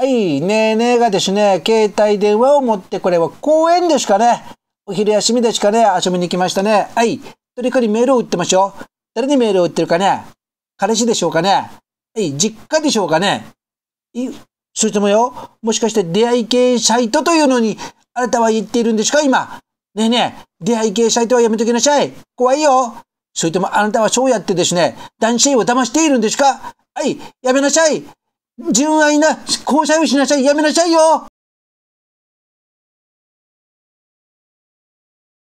はい、ねえねえがですね、携帯電話を持ってこれは公園ですかね。お昼休みですかね、遊びに来ましたね。はい、誰かにメールを打ってますよ。誰にメールを打ってるかね。彼氏でしょうかね。はい、実家でしょうかね。いそれともよ、もしかして出会い系サイトというのに、あなたは言っているんですか今。ねえねえ、出会い系サイトはやめときなさい。怖いよ。それともあなたはそうやってですね、男性を騙しているんですかはい、やめなさい。純愛な、交際をしなさい、やめなさいよ